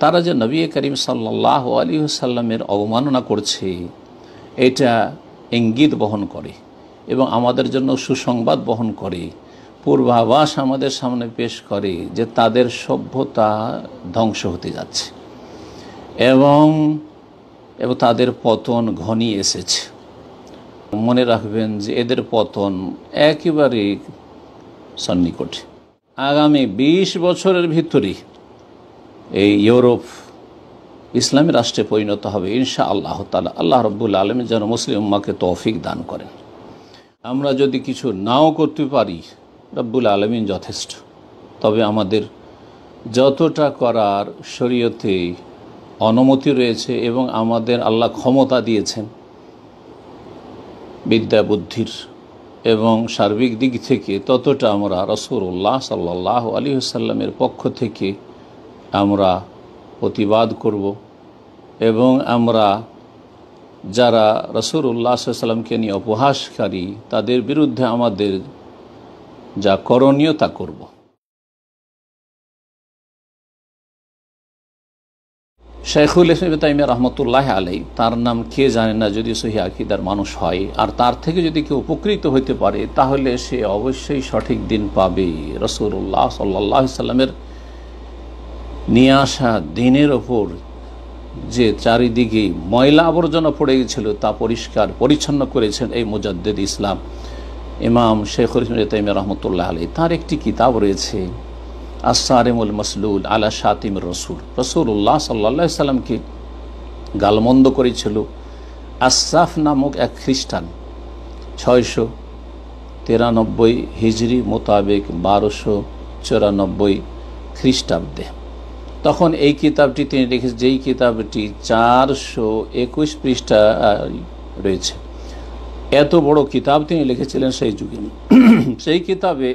তারা যে নবী করিম সাল্লাহ আলী সাল্লামের অবমাননা করছে এটা ইঙ্গিত বহন করে এবং আমাদের জন্য সুসংবাদ বহন করে পূর্বাভাস আমাদের সামনে পেশ করে যে তাদের সভ্যতা ধ্বংস হতে যাচ্ছে এবং এবং তাদের পতন ঘনি এসেছে মনে রাখবেন যে এদের পতন একেবারে সন্নিকটে আগামী ২০ বছরের ভিতরেই এই ইউরোপ ইসলামী রাষ্ট্রে পরিণত হবে ইনশা আল্লাহ তালা আল্লাহ রব্বুল আলম যেন মুসলিম উম্মাকে তৌফিক দান করেন আমরা যদি কিছু নাও করতে পারি রব্বুল আলমিন যথেষ্ট তবে আমাদের যতটা করার শরীয়তে অনুমতি রয়েছে এবং আমাদের আল্লাহ ক্ষমতা দিয়েছেন বিদ্যা বুদ্ধির এবং সার্বিক দিক থেকে ততটা আমরা রসুল্লাহ সাল্লাহ আলী সাল্লামের পক্ষ থেকে আমরা প্রতিবাদ করব এবং আমরা যারা রসুর উল্লাহ সাল্লামকে নিয়ে অপহাসকারী তাদের বিরুদ্ধে আমাদের যা করণীয় তা করব শেখুল ইসলাম তাইমে রহমতুল্লাহ আলাই তার নাম কে জানে না যদি সহি আকিদার মানুষ হয় আর তার থেকে যদি কেউ উপকৃত হইতে পারে তাহলে সে অবশ্যই সঠিক দিন পাবে রসুল্লাহ সাল্লাহ সাল্লামের নিয়ে আসা দিনের ওপর যে চারিদিকে ময়লা আবর্জনা পড়ে গেছিল তা পরিষ্কার পরিচ্ছন্ন করেছেন এই মুজাদ্দেদ ইসলাম ইমাম শেখর তাইম রহমতুল্লাহ আলী তার একটি কিতাব রয়েছে আসারেমুল মসলুল আলা শাতিম রসুল রসুল্লাহ সাল্লা সাল্লামকে গালমন্দ করেছিল আসাফ নামক এক খ্রিস্টান ছয়শো তিরানব্বই হিজড়ি মোতাবেক বারোশো চুরানব্বই খ্রিস্টাব্দে তখন এই কিতাবটি তিনি লিখেছেন যেই কিতাবটি চারশো একুশ পৃষ্ঠা রয়েছে এত বড় কিতাব তিনি লিখেছিলেন সেই যুগে সেই কিতাবে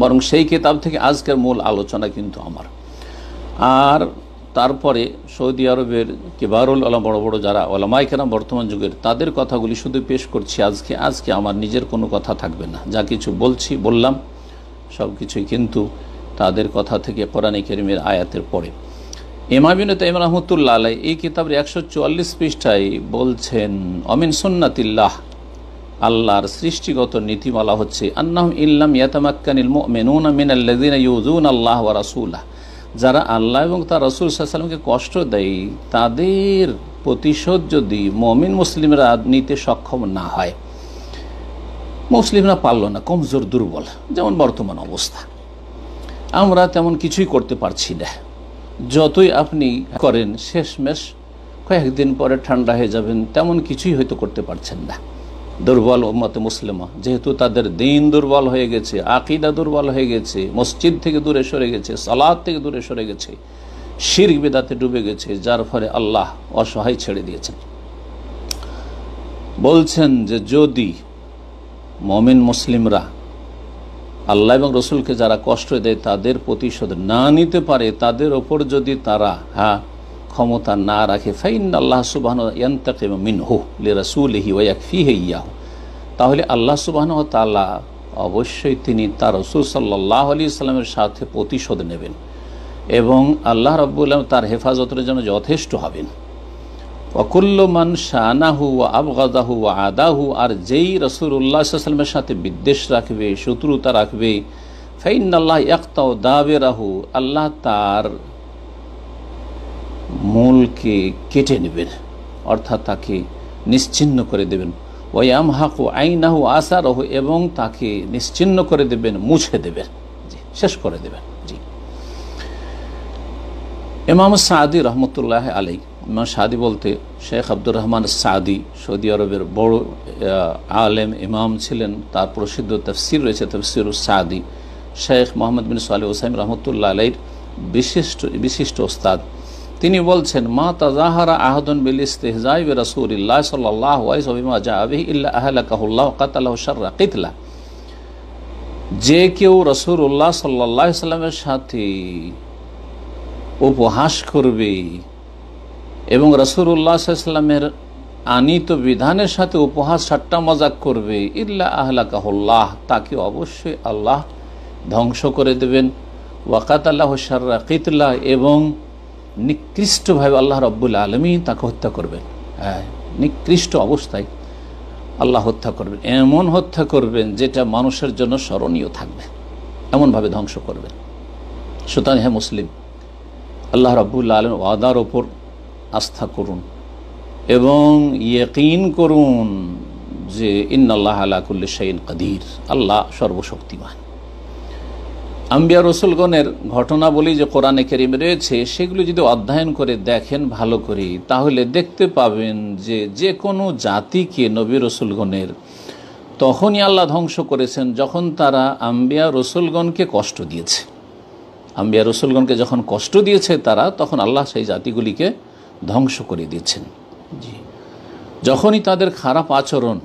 বরং সেই কিতাব থেকে আজকের মূল আলোচনা কিন্তু আমার আর তারপরে সৌদি আরবের কেবারুল আলম বড় বড় যারা ওলামাই বর্তমান যুগের তাদের কথাগুলি শুধু পেশ করছি আজকে আজকে আমার নিজের কোনো কথা থাকবে না যা কিছু বলছি বললাম সব কিছুই কিন্তু তাদের কথা থেকে কোরআন কেরিমের আয়াতের পরে এমাবিন তাইম রহমতুল্লা আলাই এই কিতাবের একশো চুয়াল্লিশ পৃষ্ঠায় বলছেন অমিন সুন্নাতিল্লাহ আল্লাহর সৃষ্টিগত নীতিমালা হচ্ছে আন্নাহ ইল্লাম ইয়াতামাক্কানিল মেনুন মিন ইউজুন আল্লাহ ও রাসুল্লাহ যারা আল্লাহ এবং তার রসুল সাল্লামকে কষ্ট দেয় তাদের প্রতিশোধ যদি মমিন মুসলিমরা নিতে সক্ষম না হয় মুসলিমরা পারল না কমজোর দুর্বল যেমন বর্তমান অবস্থা আমরা তেমন কিছুই করতে পারছি না যতই আপনি করেন শেষমেশ কয়েকদিন পরে ঠান্ডা হয়ে যাবেন তেমন কিছুই হয়তো করতে পারছেন না দুর্বল মতে মুসলিমা যেহেতু তাদের দিন দুর্বল হয়ে গেছে আকিদা দুর্বল হয়ে গেছে মসজিদ থেকে দূরে সরে গেছে সালাদ থেকে দূরে সরে গেছে শির্ক বেদাতে ডুবে গেছে যার ফলে আল্লাহ অসহায় ছেড়ে দিয়েছেন বলছেন যে যদি মমিন মুসলিমরা আল্লাহ এবং রসুলকে যারা কষ্ট দেয় তাদের প্রতিশোধ না নিতে পারে তাদের ওপর যদি তারা হ্যাঁ ক্ষমতা না রাখে ফাইন আল্লাহ সুবাহ মিনহু লে তাহলে আল্লাহ সুবাহন তালা অবশ্যই তিনি তার রসুল সাল্লাহ আলি ইসলামের সাথে প্রতিশোধ নেবেন এবং আল্লাহ রব্বুল তার হেফাজতের জন্য যথেষ্ট হবেন অকুল্লমান শাহনাহু ও আবগাদাহু ও আদাহু আর যেই রসুল্লাহামের সাথে বিদ্বেষ রাখবে শত্রুতা রাখবে ফাইন আল্লাহ একতাও দাবে রাহু আল্লাহ তার মূলকে কেটে নেবেন অর্থাৎ তাকে নিশ্চিন্ন করে দেবেন ওয়াম হাকু আইনাহু আসারহু এবং তাকে নিশ্চিন্ন করে দেবেন মুছে দেবেন জি শেষ করে দেবেন জি এমাম সাদি রহমতুল্লাহ আলী ইমাম সাদি বলতে শেখ আব্দুর রহমান সাদি সৌদি আরবের বড় আলেম ইমাম ছিলেন তার প্রসিদ্ধ তফসির রয়েছে তফসির সাদি শেখ মোহাম্মদ বিন সালে ওসাইম রহমতুল্লা আলাইর বিশিষ্ট বিশিষ্ট ওস্তাদ তিনি বলছেন মা তাজাহারা আহদন বিল ইস্তেহজাই রসুল্লাহ সাল্লাহ ওয়াইসবিমা জাহাবি ইল্লা আহলা কাহুল্লাহ কাতাল্লাহ শার্রা কিতলা যে কেউ রসুর উল্লাহ সাল্লা সাল্লামের সাথে উপহাস করবে এবং রসুল্লাহ সাল্লামের আনিত বিধানের সাথে উপহাস সাট্টা মজাক করবে ইল্লা আহলা কাহুল্লাহ তাকে অবশ্যই আল্লাহ ধ্বংস করে দেবেন ওয়াকাত আল্লাহ সার্রা কিতলা এবং নিকৃষ্টভাবে আল্লাহ রব্বুল আলমী তাকে হত্যা করবেন হ্যাঁ নিকৃষ্ট অবস্থায় আল্লাহ হত্যা করবেন এমন হত্যা করবেন যেটা মানুষের জন্য স্মরণীয় থাকবে এমনভাবে ধ্বংস করবেন সুতরাং হ্যাঁ মুসলিম আল্লাহ রব্বুল আলম ওয়াদার ওপর আস্থা করুন এবং ইয়কিন করুন যে ইন্নআল্লাহ কুল্লি শাইন কাদির আল্লাহ সর্বশক্তিমান আম্বিয়া রসুলগণের ঘটনা বলি যে কোরআনে কেরিম রয়েছে সেগুলো যদি অধ্যয়ন করে দেখেন ভালো করে তাহলে দেখতে পাবেন যে যে কোনো জাতিকে নবী রসুলগণের তখনই আল্লাহ ধ্বংস করেছেন যখন তারা আম্বিয়া রসুলগণকে কষ্ট দিয়েছে আম্বিয়া রসুলগণকে যখন কষ্ট দিয়েছে তারা তখন আল্লাহ সেই জাতিগুলিকে ধ্বংস করে দিচ্ছেন জি যখনই তাদের খারাপ আচরণ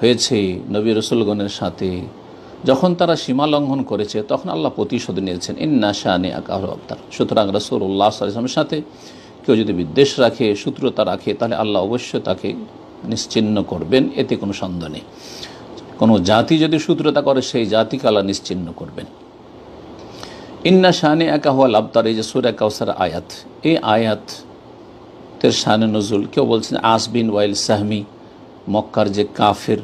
হয়েছে নবী রসুলগণের সাথে যখন তারা সীমা লঙ্ঘন করেছে তখন আল্লাহ প্রতিশোধ নিয়েছেন ইন্না শাহানি আকাহ আবতার সুতরাং উল্লাহ সালামের সাথে কেউ যদি বিদ্বেষ রাখে শত্রুতা রাখে তাহলে আল্লাহ অবশ্যই তাকে নিশ্চিন্ন করবেন এতে কোনো সন্দেহ নেই কোনো জাতি যদি শত্রুতা করে সেই জাতিকে আল্লাহ নিশ্চিন্ন করবেন ইন্না শাহানি একা হওয়া এই যে সুর একাউসার আয়াত এই আয়াত উক্তের শানে নজরুল কেউ বলছেন আসবিন ওয়াইল সাহমি মক্কার যে কাফের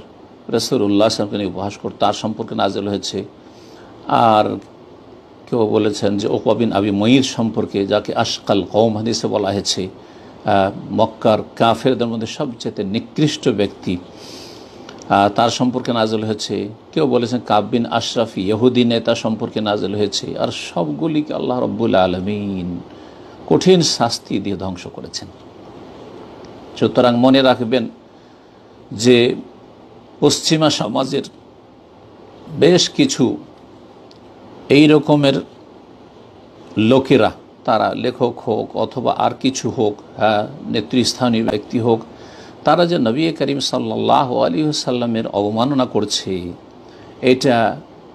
উল্লাহ সালামকে নিয়ে উপহাস করত তার সম্পর্কে নাজেল হয়েছে আর কেউ বলেছেন যে ওকাবিন আবি ময়ীর সম্পর্কে যাকে আশকাল কৌম হাদিসে বলা হয়েছে মক্কার কাফেরদের মধ্যে সবচেয়ে নিকৃষ্ট ব্যক্তি তার সম্পর্কে নাজল হয়েছে কেউ বলেছেন কাব্বিন আশরাফি ইহুদি নেতা সম্পর্কে নাজল হয়েছে আর সবগুলিকে আল্লাহ রব্বুল আলমিন কঠিন শাস্তি দিয়ে ধ্বংস করেছেন সুতরাং মনে রাখবেন যে পশ্চিমা সমাজের বেশ কিছু এই রকমের লোকেরা তারা লেখক হোক অথবা আর কিছু হোক হ্যাঁ নেতৃস্থানীয় ব্যক্তি হোক তারা যে নবী করিম সাল্লাহ আলী সাল্লামের অবমাননা করছে এটা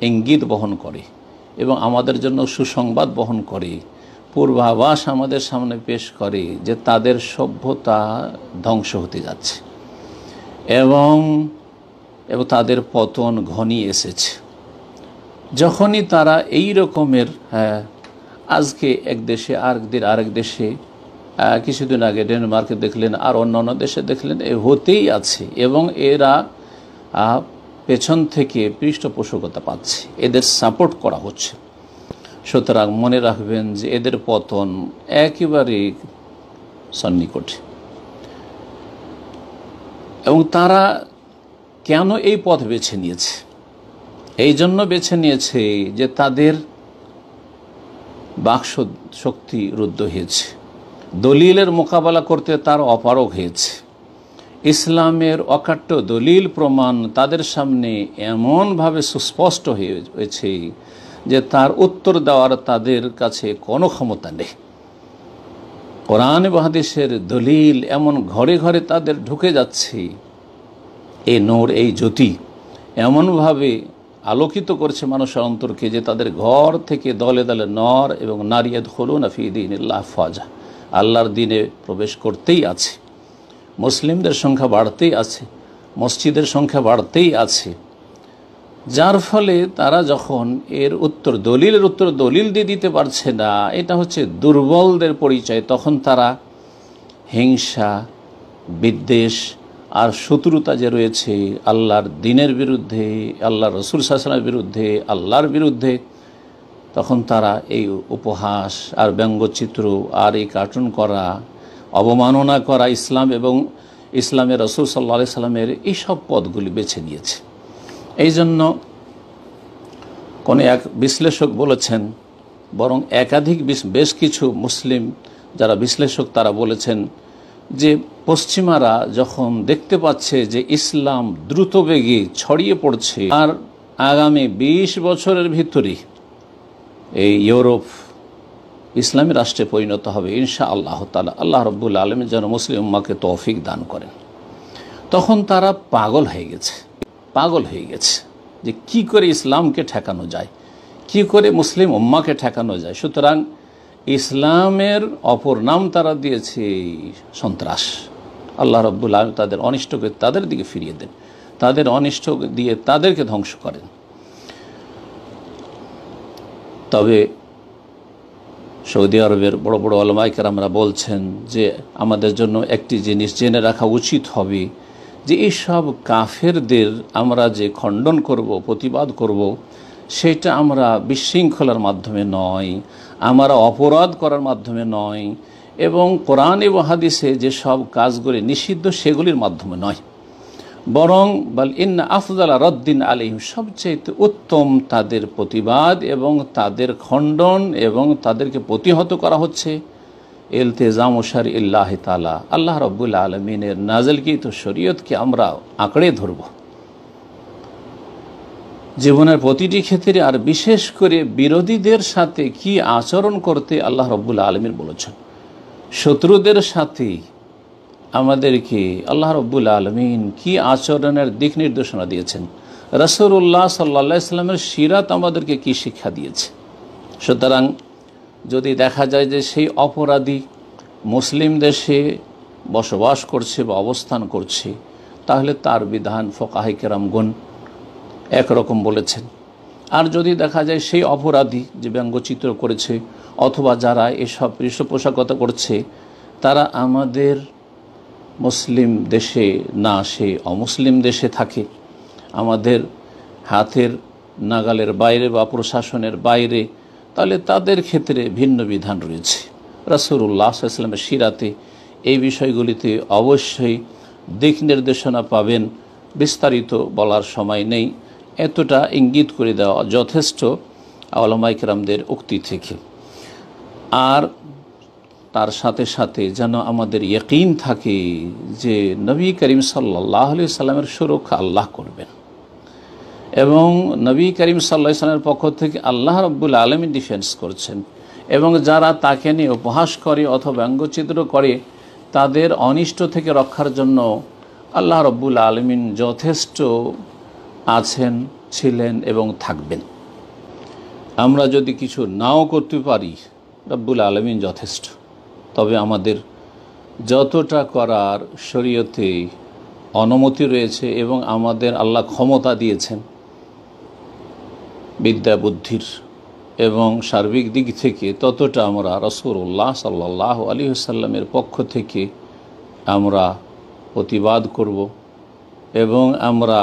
ইঙ্গিত বহন করে এবং আমাদের জন্য সুসংবাদ বহন করে পূর্বাভাস আমাদের সামনে পেশ করে যে তাদের সভ্যতা ধ্বংস হতে যাচ্ছে এবং এবং তাদের পতন ঘনিয়ে এসেছে যখনই তারা এই রকমের হ্যাঁ, আজকে এক দেশে আরেক দিন আরেক দেশে কিছুদিন আগে ডেনমার্কে দেখলেন আর অন্যান্য দেশে দেখলেন এ হতেই আছে এবং এরা পেছন থেকে পৃষ্ঠপোষকতা পাচ্ছে এদের সাপোর্ট করা হচ্ছে সুতরাং মনে রাখবেন যে এদের পতন একেবারে সন্নিকটে এবং তারা কেন এই পথ বেছে নিয়েছে এই জন্য বেছে নিয়েছে যে তাদের বাক্স শক্তি রুদ্ধ হয়েছে দলিলের মোকাবেলা করতে তার অপারক হয়েছে ইসলামের অকাট্য দলিল প্রমাণ তাদের সামনে এমনভাবে সুস্পষ্ট হয়েছে যে তার উত্তর দেওয়ার তাদের কাছে কোনো ক্ষমতা নেই কোরআন বাহাদিসের দলিল এমন ঘরে ঘরে তাদের ঢুকে যাচ্ছে এ নোর এই জ্যোতি এমনভাবে আলোকিত করছে মানুষের অন্তরকে যে তাদের ঘর থেকে দলে দলে নর এবং নারিয়াদ হলো নাফি দিন ফাজা আল্লাহর দিনে প্রবেশ করতেই আছে মুসলিমদের সংখ্যা বাড়তেই আছে মসজিদের সংখ্যা বাড়তেই আছে যার ফলে তারা যখন এর উত্তর দলিলের উত্তর দলিল দিয়ে দিতে পারছে না এটা হচ্ছে দুর্বলদের পরিচয় তখন তারা হিংসা বিদ্বেষ আর শত্রুতা যে রয়েছে আল্লাহর দিনের বিরুদ্ধে আল্লাহর রসুল শাসনের বিরুদ্ধে আল্লাহর বিরুদ্ধে তখন তারা এই উপহাস আর ব্যঙ্গচিত্র আর এই কার্টুন করা অবমাননা করা ইসলাম এবং ইসলামের রসুল সাল্লা সাল্লামের এইসব পদগুলি বেছে নিয়েছে এই জন্য কোনো এক বিশ্লেষক বলেছেন বরং একাধিক বেশ কিছু মুসলিম যারা বিশ্লেষক তারা বলেছেন যে পশ্চিমারা যখন দেখতে পাচ্ছে যে ইসলাম দ্রুত বেগে ছড়িয়ে পড়ছে আর আগামী ২০ বছরের ভিতরে এই ইউরোপ ইসলামী রাষ্ট্রে পরিণত হবে ইনশা আল্লাহ তালা আল্লাহ রব্বুল আলমের যেন মুসলিম উম্মাকে তৌফিক দান করেন তখন তারা পাগল হয়ে গেছে পাগল হয়ে গেছে যে কি করে ইসলামকে ঠেকানো যায় কি করে মুসলিম উম্মাকে ঠেকানো যায় সুতরাং ইসলামের অপর নাম তারা দিয়েছে সন্ত্রাস আল্লাহ রব্বুল আলম তাদের অনিষ্টকে তাদের দিকে ফিরিয়ে দেন তাদের অনিষ্ট দিয়ে তাদেরকে ধ্বংস করেন তবে সৌদি আরবের বড় বড় আলমাইকার আমরা বলছেন যে আমাদের জন্য একটি জিনিস জেনে রাখা উচিত হবে যে এইসব কাফেরদের আমরা যে খণ্ডন করব প্রতিবাদ করব সেটা আমরা বিশৃঙ্খলার মাধ্যমে নয় আমরা অপরাধ করার মাধ্যমে নয় এবং কোরআন এবহাদিসে হাদিসে যে সব কাজগুলি নিষিদ্ধ সেগুলির মাধ্যমে নয় বরং বল ইন আফজাল রদ্দিন আলিম সবচেয়ে উত্তম তাদের প্রতিবাদ এবং তাদের খণ্ডন এবং তাদেরকে প্রতিহত করা হচ্ছে এলতেজাম ওসার ইল্লাহ তালা আল্লাহ রব্বুল আলমিনের নাজলকৃত শরীয়তকে আমরা আঁকড়ে ধরব জীবনের প্রতিটি ক্ষেত্রে আর বিশেষ করে বিরোধীদের সাথে কি আচরণ করতে আল্লাহ রব্বুল আলমীর বলেছেন শত্রুদের সাথে আমাদেরকে আল্লাহ রব্বুল আলমিন কি আচরণের দিক নির্দেশনা দিয়েছেন রসুল্লাহ সাল্লা সাল্লামের সিরাত আমাদেরকে কি শিক্ষা দিয়েছে সুতরাং যদি দেখা যায় যে সেই অপরাধী মুসলিম দেশে বসবাস করছে বা অবস্থান করছে তাহলে তার বিধান ফোকাহে কেরামগুন একরকম বলেছেন আর যদি দেখা যায় সেই অপরাধী যে ব্যঙ্গচিত্র করেছে অথবা যারা এসব পৃষ্ঠপোষকতা করছে তারা আমাদের মুসলিম দেশে না আসে অমুসলিম দেশে থাকে আমাদের হাতের নাগালের বাইরে বা প্রশাসনের বাইরে তাহলে তাদের ক্ষেত্রে ভিন্ন বিধান রয়েছে রাসুরুল্লাহ ইসলামের সিরাতে এই বিষয়গুলিতে অবশ্যই দিক নির্দেশনা পাবেন বিস্তারিত বলার সময় নেই এতটা ইঙ্গিত করে দেওয়া যথেষ্ট আলমাইকরামদের উক্তি থেকে আর তার সাথে সাথে যেন আমাদের ইয়কিন থাকে যে নবী করিম সাল্লাহ আলি সাল্লামের সুরক্ষা আল্লাহ করবেন এবং নবী করিম সাল্লা ইসলামের পক্ষ থেকে আল্লাহ রব্বুল আলমী ডিফেন্স করছেন এবং যারা তাকে নিয়ে উপহাস করে অথবা ব্যঙ্গচিত্র করে তাদের অনিষ্ট থেকে রক্ষার জন্য আল্লাহ রব্বুল আলমিন যথেষ্ট আছেন ছিলেন এবং থাকবেন আমরা যদি কিছু নাও করতে পারি রব্বুল আলমিন যথেষ্ট তবে আমাদের যতটা করার শরীয়তে অনুমতি রয়েছে এবং আমাদের আল্লাহ ক্ষমতা দিয়েছেন বিদ্যা বুদ্ধির এবং সার্বিক দিক থেকে ততটা আমরা রসুল্লাহ সাল্লাহ আলী সাল্লামের পক্ষ থেকে আমরা প্রতিবাদ করব এবং আমরা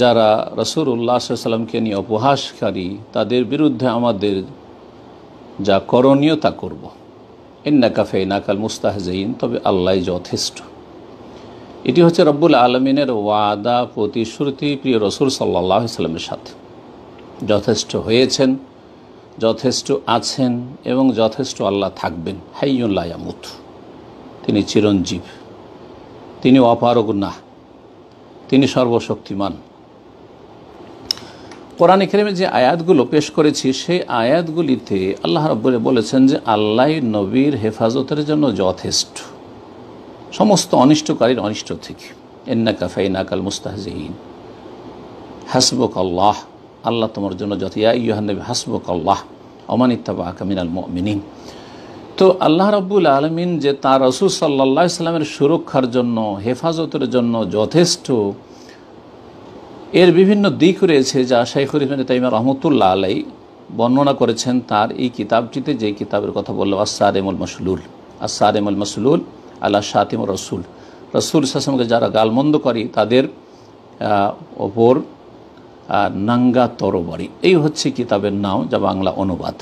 যারা রসুর উল্লাহ সাল্লামকে নিয়ে অপহাসকারী তাদের বিরুদ্ধে আমাদের যা করণীয় তা করব এন্না কাফে নাকাল মুস্তাহজাইন তবে আল্লাহ যথেষ্ট এটি হচ্ছে রব্বুল আলমিনের ওয়াদা প্রতিশ্রুতি প্রিয় রসুল সাল্লাহ সাল্লামের সাথে যথেষ্ট হয়েছেন যথেষ্ট আছেন এবং যথেষ্ট আল্লাহ থাকবেন হাইয়ুল্লায়ামুথ তিনি চিরঞ্জীব তিনি অপারক না তিনি সর্বশক্তিমান কোরআন এখানে যে আয়াতগুলো পেশ করেছি সেই আয়াতগুলিতে আল্লাহ রব্বুল বলেছেন যে আল্লাহ নবীর হেফাজতের জন্য যথেষ্ট সমস্ত অনিষ্টকারীর অনিষ্ট থেকে এন্নাকা ফাইনাকাল মুস্তাহিন হাসবক আল্লাহ আল্লাহ তোমার জন্য যথিয়া ইহানবী হাসবুক আল্লাহ অমান ইত্তাবা আকামিনাল মিনিন তো আল্লাহ রব্বুল আলমিন যে তার রসুল সাল্লা ইসলামের সুরক্ষার জন্য হেফাজতের জন্য যথেষ্ট এর বিভিন্ন দিক রয়েছে যা শাইখুর ইসমান তাইমা রহমতুল্লাহ আলাই বর্ণনা করেছেন তার এই কিতাবটিতে যে কিতাবের কথা বলল আসার এমুল মসলুল আসার এমুল মসলুল আল্লাহ শাহিম রসুল রসুল সাসমকে যারা গালমন্দ করি তাদের ওপর নাঙ্গা তরবারি এই হচ্ছে কিতাবের নাম যা বাংলা অনুবাদ